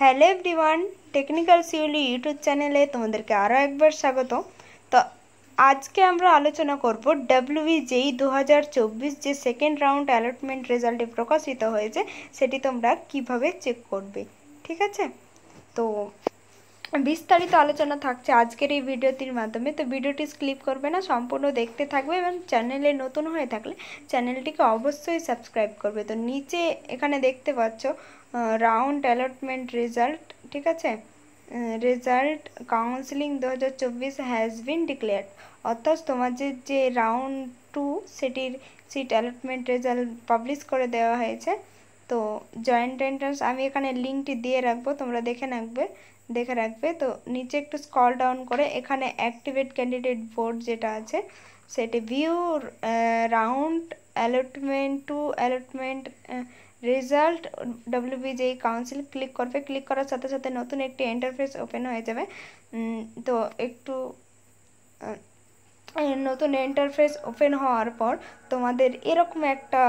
hello everyone technical Shiuli YouTube চ্যানেলে তোমাদেরকে আরও একবার স্বাগত তো আজকে আমরা আলোচনা করব জেই e e দু হাজার চব্বিশ যে সেকেন্ড রাউন্ড অ্যালটমেন্ট রেজাল্টে প্রকাশিত হয়েছে সেটি তোমরা কিভাবে চেক করবে ঠিক আছে তো বিস্তারিত আলোচনা থাকছে আজকের এই ভিডিওটির মাধ্যমে তো ভিডিওটি স্ক্লিপ করবে না সম্পূর্ণ দেখতে থাকবে এবং চ্যানেলে নতুন হয়ে থাকলে চ্যানেলটিকে অবশ্যই সাবস্ক্রাইব করবে তো নিচে এখানে দেখতে পাচ্ছ রাউন্ড অ্যালটমেন্ট রেজাল্ট ঠিক আছে রেজাল্ট কাউন্সিলিং দু হাজার চব্বিশ হ্যাজ বিন ডিক্লেয়ার্ড অর্থাৎ তোমাদের যে রাউন্ড টু সেটির সিট অ্যালটমেন্ট রেজাল্ট পাবলিশ করে দেওয়া হয়েছে তো জয়েন্ট এন্ট্রান্স আমি এখানে লিঙ্কটি দিয়ে রাখবো তোমরা দেখে রাখবে দেখে রাখবে তো নিচে একটু স্কল ডাউন করে এখানে অ্যাক্টিভেট ক্যান্ডিডেট বোর্ড যেটা আছে সেটি view round allotment two allotment result WBJEE council click করবে ক্লিক করার সাথে সাথে নতুন একটি ইন্টারফেস ওপেন হয়ে যাবে তো একটু নতুন ইন্টারফেস ওপেন হওয়ার পর তোমাদের এরকম একটা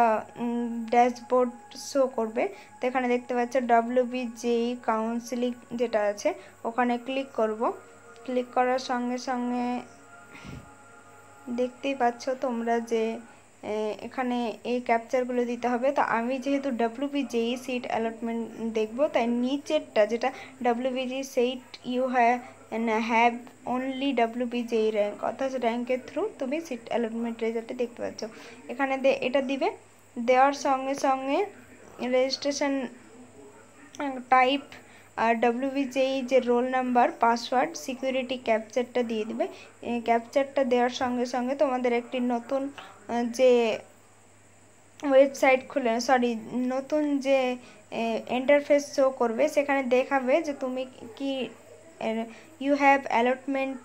ড্যাশবোর্ড শো করবে তো এখানে দেখতে পাচ্ছ ডাব্লিউ বি জেই কাউন্সিলিং যেটা আছে ওখানে ক্লিক করব ক্লিক করার সঙ্গে সঙ্গে দেখতেই পাচ্ছ তোমরা যে এখানে এই ক্যাপচারগুলো দিতে হবে তো আমি যেহেতু ডাব্লিউবিজেই সিট অ্যালটমেন্ট দেখব তাই নিচেরটা যেটা ডাব্লিউবিজি সেইট ইউ হ্যা and have only WPJ rank অর্থাৎ র্যাঙ্কের থ্রু তুমি সিট অ্যালটমেন্ট রেজাল্টে দেখতে পাচ্ছ এখানে এটা দিবে দেওয়ার সঙ্গে সঙ্গে রেজিস্ট্রেশন টাইপ আর ডব্লিউবিজেই যে রোল নাম্বার পাসওয়ার্ড সিকিউরিটি ক্যাপচারটা দিয়ে দিবে ক্যাপচারটা দেওয়ার সঙ্গে সঙ্গে তোমাদের একটি নতুন যে ওয়েবসাইট খুলে সরি নতুন যে এন্টারফেস শো করবে সেখানে দেখাবে যে তুমি কি you have allotment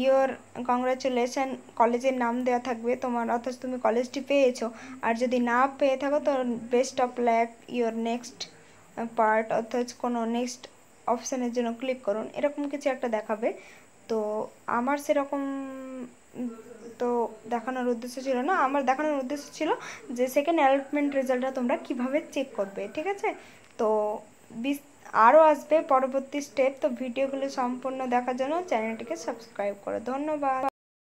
your congratulation কলেজের নাম দেওয়া থাকবে তোমার অথচ তুমি কলেজটি পেয়েছো আর যদি না পেয়ে থাকো তো best of luck your next part অথচ কোনো নেক্সট অপশানের জন্য ক্লিক করুন এরকম কিছু একটা দেখাবে তো আমার সেরকম তো দেখানোর উদ্দেশ্য ছিল না আমার দেখানোর উদ্দেশ্য ছিল যে সেকেন্ড অ্যালটমেন্ট রেজাল্টটা তোমরা কিভাবে চেক করবে ঠিক আছে তো বিশ আরও আসবে পরবর্তী স্টেপ তো ভিডিওগুলো সম্পূর্ণ দেখার জন্য চ্যানেলটিকে সাবস্ক্রাইব করো ধন্যবাদ